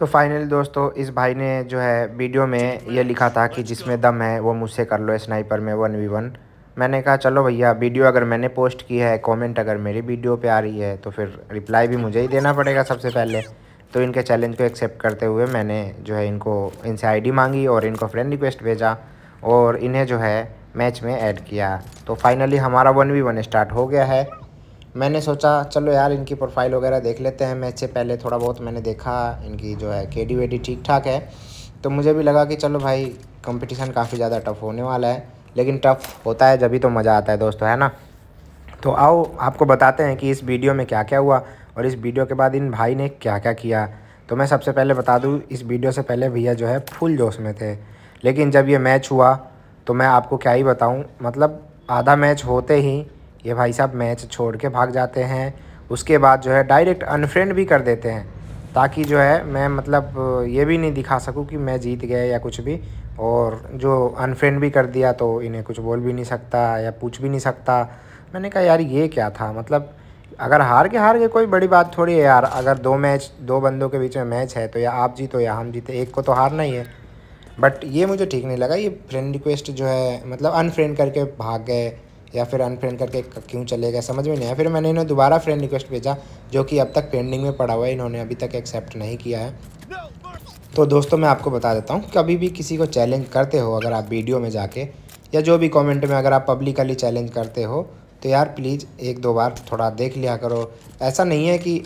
तो फाइनली दोस्तों इस भाई ने जो है वीडियो में ये लिखा था कि जिसमें दम है वो मुझसे कर लो स्नाइपर में वन वी वन मैंने कहा चलो भैया वीडियो अगर मैंने पोस्ट की है कमेंट अगर मेरी वीडियो पे आ रही है तो फिर रिप्लाई भी मुझे ही देना पड़ेगा सबसे पहले तो इनके चैलेंज को एक्सेप्ट करते हुए मैंने जो है इनको इनसे आई मांगी और इनको फ्रेंड रिक्वेस्ट भेजा और इन्हें जो है मैच में ऐड किया तो फाइनली हमारा वन वी वन स्टार्ट हो गया है मैंने सोचा चलो यार इनकी प्रोफाइल वगैरह देख लेते हैं मैच से पहले थोड़ा बहुत मैंने देखा इनकी जो है के डी वेडी ठीक ठाक है तो मुझे भी लगा कि चलो भाई कंपटीशन काफ़ी ज़्यादा टफ़ होने वाला है लेकिन टफ़ होता है जब ही तो मज़ा आता है दोस्तों है ना तो आओ आपको बताते हैं कि इस वीडियो में क्या क्या हुआ और इस वीडियो के बाद इन भाई ने क्या क्या किया तो मैं सबसे पहले बता दूँ इस वीडियो से पहले भैया जो है फुल जोश में थे लेकिन जब ये मैच हुआ तो मैं आपको क्या ही बताऊँ मतलब आधा मैच होते ही ये भाई साहब मैच छोड़ के भाग जाते हैं उसके बाद जो है डायरेक्ट अनफ्रेंड भी कर देते हैं ताकि जो है मैं मतलब ये भी नहीं दिखा सकूँ कि मैं जीत गया या कुछ भी और जो अनफ्रेंड भी कर दिया तो इन्हें कुछ बोल भी नहीं सकता या पूछ भी नहीं सकता मैंने कहा यार ये क्या था मतलब अगर हार के हार के कोई बड़ी बात थोड़ी है यार अगर दो मैच दो बंदों के बीच में मैच है तो या आप जीतो या हम जीते एक को तो हारना ही है बट ये मुझे ठीक नहीं लगा ये फ्रेंड रिक्वेस्ट जो है मतलब अनफ्रेंड करके भाग गए या फिर अनफ्रेंड करके क्यों चले गए समझ में नहीं आया फिर मैंने इन्हें दोबारा फ्रेंड रिक्वेस्ट भेजा जो कि अब तक पेंडिंग में पड़ा हुआ है इन्होंने अभी तक एक्सेप्ट नहीं किया है तो दोस्तों मैं आपको बता देता हूँ कभी भी किसी को चैलेंज करते हो अगर आप वीडियो में जाके या जो भी कॉमेंट में अगर आप पब्लिकली चैलेंज करते हो तो यार प्लीज़ एक दो बार थोड़ा देख लिया करो ऐसा नहीं है कि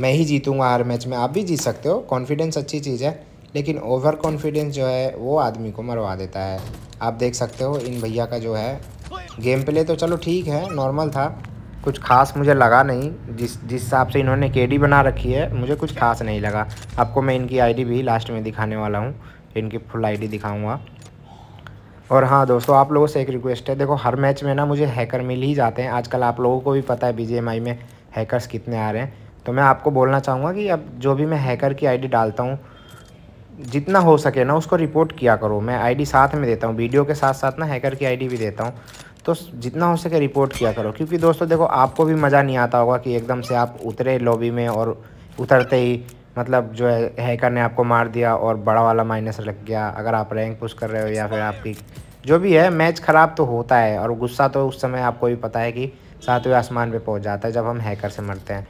मैं ही जीतूँगा हर मैच में आप भी जीत सकते हो कॉन्फिडेंस अच्छी चीज़ है लेकिन ओवर कॉन्फिडेंस जो है वो आदमी को मरवा देता है आप देख सकते हो इन भैया का जो है गेम प्ले तो चलो ठीक है नॉर्मल था कुछ खास मुझे लगा नहीं जिस जिस हिसाब से इन्होंने केडी बना रखी है मुझे कुछ खास नहीं लगा आपको मैं इनकी आईडी भी लास्ट में दिखाने वाला हूँ इनकी फुल आईडी दिखाऊंगा और हाँ दोस्तों आप लोगों से एक रिक्वेस्ट है देखो हर मैच में ना मुझे हैकर मिल ही जाते हैं आजकल आप लोगों को भी पता है आई में हैकरस कितने आ रहे हैं तो मैं आपको बोलना चाहूँगा कि अब जो भी मैं हैकर की डी डालता हूँ जितना हो सके ना उसको रिपोर्ट किया करो मैं डी साथ में देता हूँ वीडियो के साथ साथ ना हैकर की डी भी देता हूँ तो जितना हो सके रिपोर्ट किया करो क्योंकि दोस्तों देखो आपको भी मज़ा नहीं आता होगा कि एकदम से आप उतरे लॉबी में और उतरते ही मतलब जो है हैकर ने आपको मार दिया और बड़ा वाला माइनस लग गया अगर आप रैंक पुश कर रहे हो या फिर आपकी जो भी है मैच ख़राब तो होता है और गुस्सा तो उस समय आपको भी पता है कि सातवें आसमान पे पहुंच जाता है जब हम हैकर से मरते हैं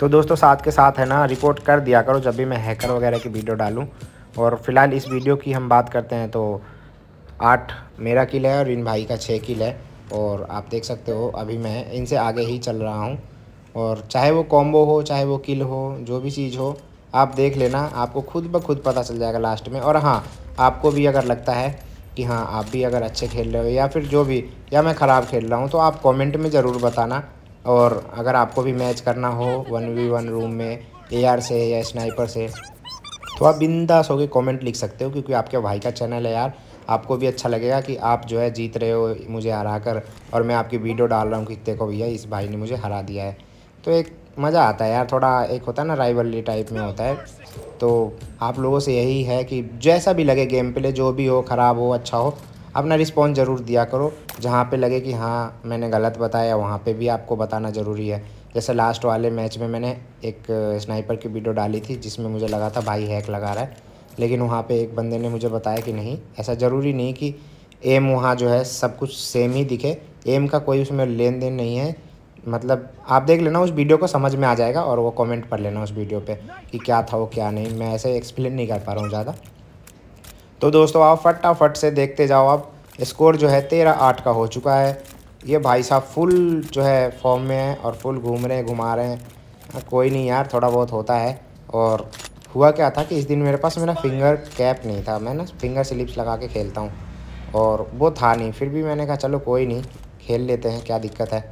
तो दोस्तों साथ के साथ है ना रिपोर्ट कर दिया करो जब भी मैं हैकर वगैरह की वीडियो डालूँ और फिलहाल इस वीडियो की हम बात करते हैं तो आठ मेरा किला है और इन भाई का छः किला है और आप देख सकते हो अभी मैं इनसे आगे ही चल रहा हूँ और चाहे वो कॉम्बो हो चाहे वो किल हो जो भी चीज़ हो आप देख लेना आपको खुद ब खुद पता चल जाएगा लास्ट में और हाँ आपको भी अगर लगता है कि हाँ आप भी अगर अच्छे खेल रहे हो या फिर जो भी या मैं ख़राब खेल रहा हूँ तो आप कमेंट में ज़रूर बताना और अगर आपको भी मैच करना हो वन वी वन रूम में ए से या स्नाइपर से तो आप बिंदास होकर कमेंट लिख सकते हो क्योंकि आपके भाई का चैनल है यार आपको भी अच्छा लगेगा कि आप जो है जीत रहे हो मुझे हरा कर और मैं आपकी वीडियो डाल रहा हूँ कि देखो भैया इस भाई ने मुझे हरा दिया है तो एक मज़ा आता है यार थोड़ा एक होता है ना राइवलरी टाइप में होता है तो आप लोगों से यही है कि जैसा भी लगे गेम प्ले जो भी हो ख़राब हो अच्छा हो अपना रिस्पॉन्स ज़रूर दिया करो जहाँ पर लगे कि हाँ मैंने गलत बताया वहाँ पर भी आपको बताना ज़रूरी है जैसे लास्ट वाले मैच में मैंने एक स्नाइपर की वीडियो डाली थी जिसमें मुझे लगा था भाई हैक लगा रहा है लेकिन वहाँ पे एक बंदे ने मुझे बताया कि नहीं ऐसा ज़रूरी नहीं कि एम वहाँ जो है सब कुछ सेम ही दिखे एम का कोई उसमें लेन देन नहीं है मतलब आप देख लेना उस वीडियो को समझ में आ जाएगा और वो कमेंट कर लेना उस वीडियो पे कि क्या था वो क्या नहीं मैं ऐसे एक्सप्लेन नहीं कर पा रहा हूँ ज़्यादा तो दोस्तों आप फटाफट से देखते जाओ आप स्कोर जो है तेरह आठ का हो चुका है ये भाई साहब फुल जो है फॉर्म में है और फुल घूम रहे हैं घुमा रहे हैं कोई नहीं यार थोड़ा बहुत होता है और हुआ क्या था कि इस दिन मेरे पास मेरा फिंगर कैप नहीं था मैं ना फिंगर स्लिप्स लगा के खेलता हूँ और वो था नहीं फिर भी मैंने कहा चलो कोई नहीं खेल लेते हैं क्या दिक्कत है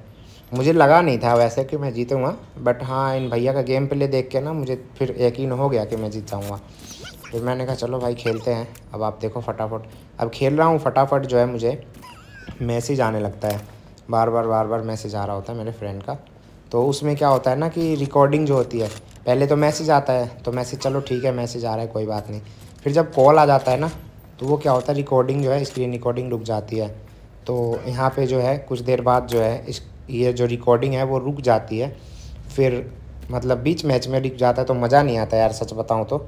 मुझे लगा नहीं था वैसे कि मैं जीतूँगा बट हाँ इन भैया का गेम प्ले देख के ना मुझे फिर यकीन हो गया कि मैं जीत जाऊँगा फिर मैंने कहा चलो भाई खेलते हैं अब आप देखो फटाफट अब खेल रहा हूँ फटाफट जो है मुझे मैसेज आने लगता है बार बार बार बार मैसेज आ रहा होता है मेरे फ्रेंड का तो उसमें क्या होता है ना कि रिकॉर्डिंग जो होती है पहले तो मैसेज आता है तो मैसेज चलो ठीक है मैसेज आ रहा है कोई बात नहीं फिर जब कॉल आ जाता है ना तो वो क्या होता है रिकॉर्डिंग जो है स्क्रीन रिकॉर्डिंग रुक जाती है तो यहाँ पे जो है कुछ देर बाद जो है इस ये जो रिकॉर्डिंग है वो रुक जाती है फिर मतलब बीच मैच में रुक जाता है तो मज़ा नहीं आता यार सच बताऊँ तो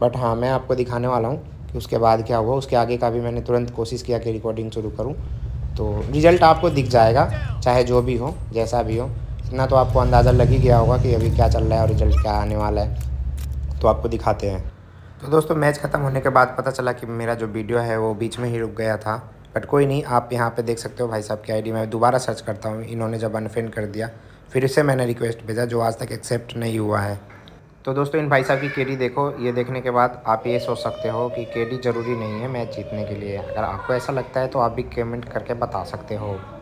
बट हाँ मैं आपको दिखाने वाला हूँ कि उसके बाद क्या हुआ उसके आगे का भी मैंने तुरंत कोशिश किया कि रिकॉर्डिंग शुरू करूँ तो रिज़ल्ट आपको दिख जाएगा चाहे जो भी हो जैसा भी हो इतना तो आपको अंदाज़ा लग ही गया होगा कि अभी क्या चल रहा है और रिजल्ट क्या आने वाला है तो आपको दिखाते हैं तो दोस्तों मैच ख़त्म होने के बाद पता चला कि मेरा जो वीडियो है वो बीच में ही रुक गया था बट कोई नहीं आप यहाँ पे देख सकते हो भाई साहब की आईडी मैं दोबारा सर्च करता हूँ इन्होंने जब अनफ्रेंड कर दिया फिर से मैंने रिक्वेस्ट भेजा जो आज तक एक्सेप्ट नहीं हुआ है तो दोस्तों इन भाई साहब की केडी देखो ये देखने के बाद आप ये सोच सकते हो कि केडी ज़रूरी नहीं है मैच जीतने के लिए अगर आपको ऐसा लगता है तो आप भी कमेंट करके बता सकते हो